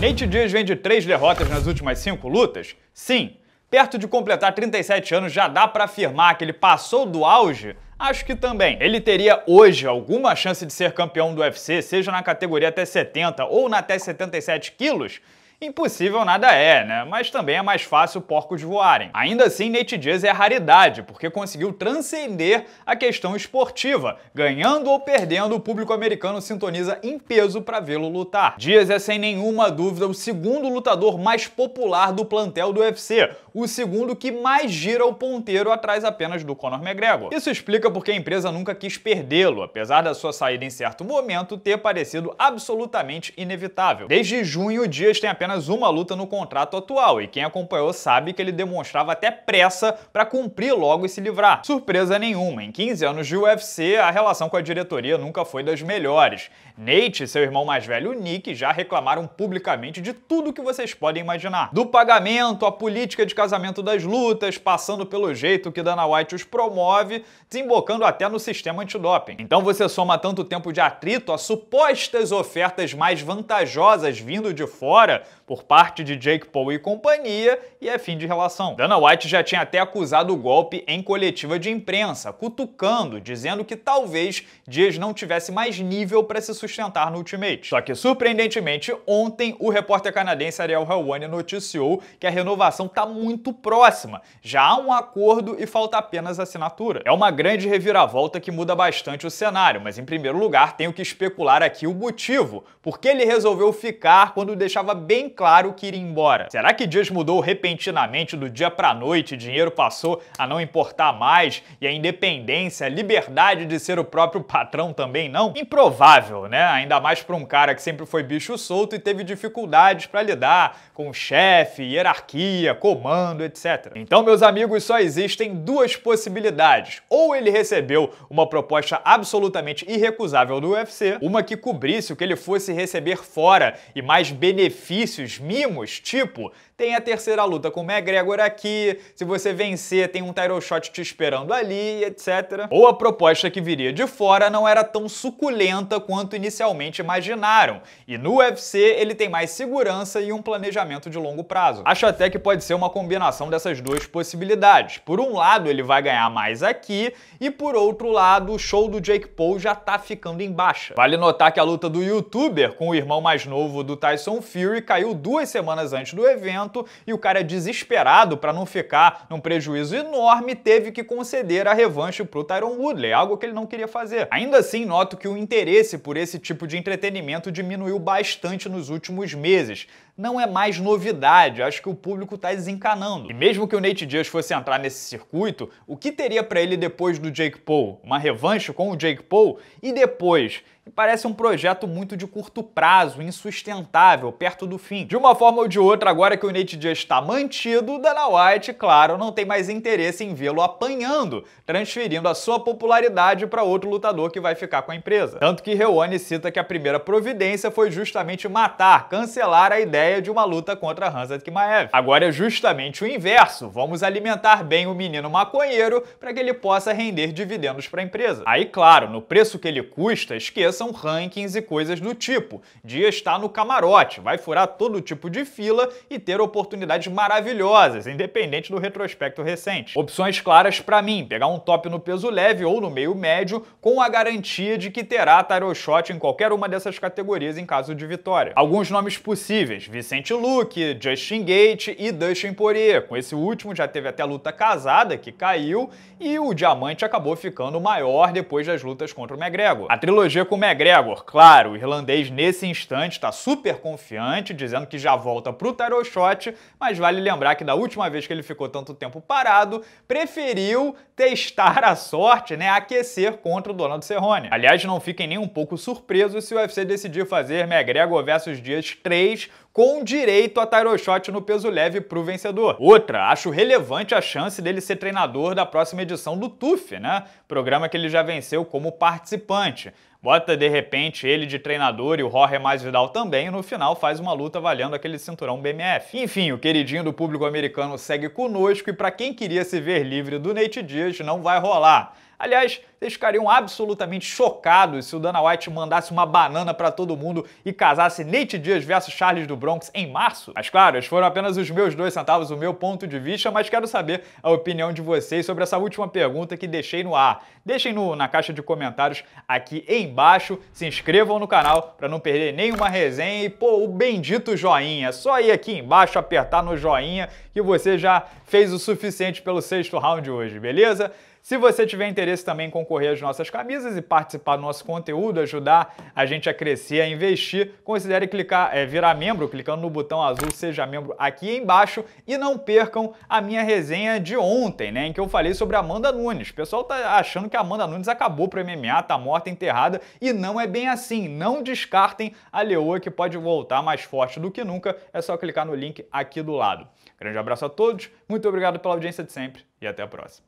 Nate Diaz vem de três derrotas nas últimas cinco lutas? Sim. Perto de completar 37 anos, já dá para afirmar que ele passou do auge? Acho que também. Ele teria hoje alguma chance de ser campeão do UFC, seja na categoria até 70 ou na até 77 quilos, Impossível nada é, né? Mas também é mais fácil porcos voarem. Ainda assim, Nate Diaz é raridade, porque conseguiu transcender a questão esportiva. Ganhando ou perdendo, o público americano sintoniza em peso para vê-lo lutar. Diaz é sem nenhuma dúvida o segundo lutador mais popular do plantel do UFC, o segundo que mais gira o ponteiro atrás apenas do Conor McGregor. Isso explica porque a empresa nunca quis perdê-lo, apesar da sua saída em certo momento ter parecido absolutamente inevitável. Desde junho, Diaz tem apenas apenas uma luta no contrato atual, e quem acompanhou sabe que ele demonstrava até pressa para cumprir logo e se livrar. Surpresa nenhuma, em 15 anos de UFC, a relação com a diretoria nunca foi das melhores. Nate e seu irmão mais velho, Nick, já reclamaram publicamente de tudo que vocês podem imaginar. Do pagamento, a política de casamento das lutas, passando pelo jeito que Dana White os promove, desembocando até no sistema antidoping. Então você soma tanto tempo de atrito a supostas ofertas mais vantajosas vindo de fora, por parte de Jake Paul e companhia e é fim de relação. Dana White já tinha até acusado o golpe em coletiva de imprensa, cutucando, dizendo que talvez Dias não tivesse mais nível para se sustentar no Ultimate. Só que, surpreendentemente, ontem o repórter canadense Ariel Helwani noticiou que a renovação está muito próxima, já há um acordo e falta apenas assinatura. É uma grande reviravolta que muda bastante o cenário, mas em primeiro lugar tenho que especular aqui o motivo, porque ele resolveu ficar quando deixava bem claro que iria embora. Será que Dias mudou repentinamente do dia para noite, dinheiro passou a não importar mais e a independência, a liberdade de ser o próprio patrão também não? Improvável, né? Ainda mais para um cara que sempre foi bicho solto e teve dificuldades para lidar com chefe, hierarquia, comando, etc. Então, meus amigos, só existem duas possibilidades. Ou ele recebeu uma proposta absolutamente irrecusável do UFC, uma que cobrisse o que ele fosse receber fora e mais benefícios benefícios mimos, tipo, tem a terceira luta com o McGregor aqui, se você vencer tem um title shot te esperando ali, etc. Ou a proposta que viria de fora não era tão suculenta quanto inicialmente imaginaram, e no UFC ele tem mais segurança e um planejamento de longo prazo. Acho até que pode ser uma combinação dessas duas possibilidades. Por um lado, ele vai ganhar mais aqui, e por outro lado, o show do Jake Paul já tá ficando em baixa. Vale notar que a luta do youtuber com o irmão mais novo do Tyson Fury caiu saiu duas semanas antes do evento e o cara, desesperado para não ficar num prejuízo enorme, teve que conceder a revanche pro Tyron Woodley, algo que ele não queria fazer. Ainda assim, noto que o interesse por esse tipo de entretenimento diminuiu bastante nos últimos meses não é mais novidade. Acho que o público está desencanando. E mesmo que o Nate Diaz fosse entrar nesse circuito, o que teria para ele depois do Jake Paul? Uma revanche com o Jake Paul? E depois? parece um projeto muito de curto prazo, insustentável, perto do fim. De uma forma ou de outra, agora que o Nate Diaz está mantido, Dana White, claro, não tem mais interesse em vê-lo apanhando, transferindo a sua popularidade para outro lutador que vai ficar com a empresa. Tanto que Reone cita que a primeira providência foi justamente matar, cancelar a ideia ideia de uma luta contra Hansa Kimaev. Agora é justamente o inverso, vamos alimentar bem o menino maconheiro para que ele possa render dividendos para a empresa. Aí, claro, no preço que ele custa, esqueçam rankings e coisas do tipo. Dia está no camarote, vai furar todo tipo de fila e ter oportunidades maravilhosas, independente do retrospecto recente. Opções claras para mim, pegar um top no peso leve ou no meio médio, com a garantia de que terá tarot shot em qualquer uma dessas categorias em caso de vitória. Alguns nomes possíveis, Vicente Luke, Justin Gate e Dustin Poirier. Com esse último já teve até luta casada, que caiu, e o diamante acabou ficando maior depois das lutas contra o McGregor. A trilogia com o McGregor, claro, o irlandês nesse instante está super confiante, dizendo que já volta pro tarot shot, mas vale lembrar que da última vez que ele ficou tanto tempo parado, preferiu testar a sorte, né, aquecer contra o Donald Cerrone. Aliás, não fiquem nem um pouco surpresos se o UFC decidir fazer McGregor versus Dias 3 com direito a title shot no peso leve para o vencedor. Outra, acho relevante a chance dele ser treinador da próxima edição do TUF, né? Programa que ele já venceu como participante. Bota de repente ele de treinador e o Jorge Mais Vidal também, e no final faz uma luta valendo aquele cinturão BMF. Enfim, o queridinho do público americano segue conosco e para quem queria se ver livre do Nate Diaz, não vai rolar. Aliás, vocês ficariam absolutamente chocados se o Dana White mandasse uma banana para todo mundo e casasse Nate Diaz versus Charles do Bronx em março? Mas claro, esses foram apenas os meus dois centavos, o meu ponto de vista, mas quero saber a opinião de vocês sobre essa última pergunta que deixei no ar. Deixem no, na caixa de comentários aqui embaixo, se inscrevam no canal para não perder nenhuma resenha e pô, o bendito joinha. É só ir aqui embaixo, apertar no joinha que você já fez o suficiente pelo sexto round hoje, beleza? Se você tiver interesse também em concorrer às nossas camisas e participar do nosso conteúdo, ajudar a gente a crescer, a investir, considere clicar, é, virar membro, clicando no botão azul Seja Membro aqui embaixo e não percam a minha resenha de ontem, né, em que eu falei sobre Amanda Nunes. O pessoal tá achando que a Amanda Nunes acabou pro MMA, tá morta, enterrada, e não é bem assim. Não descartem a leoa que pode voltar mais forte do que nunca. É só clicar no link aqui do lado. Grande abraço a todos, muito obrigado pela audiência de sempre e até a próxima.